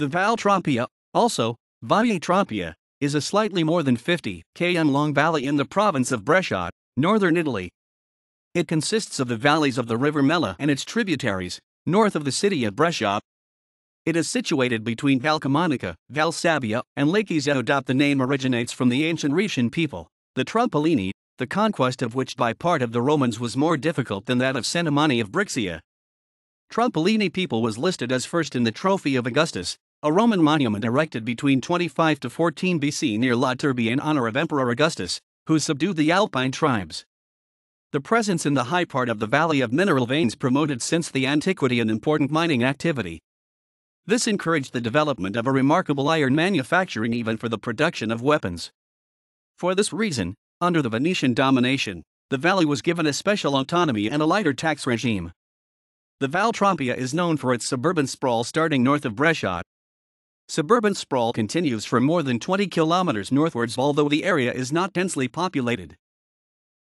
The Valtropia, also Valle is a slightly more than 50 km long valley in the province of Brescia, northern Italy. It consists of the valleys of the river Mella and its tributaries, north of the city of Brescia. It is situated between Valcamonica, Valsabbia, and Lake Iseo. The name originates from the ancient Rhaetian people, the Trompolini, the conquest of which by part of the Romans was more difficult than that of Cenomani of Brixia. Trompolini people was listed as first in the Trophy of Augustus, a Roman monument erected between 25 to 14 BC near La Turbie in honor of Emperor Augustus, who subdued the Alpine tribes. The presence in the high part of the valley of mineral veins promoted since the antiquity an important mining activity. This encouraged the development of a remarkable iron manufacturing even for the production of weapons. For this reason, under the Venetian domination, the valley was given a special autonomy and a lighter tax regime. The Val Trompia is known for its suburban sprawl starting north of Brescia, Suburban sprawl continues for more than 20 kilometers northwards although the area is not densely populated.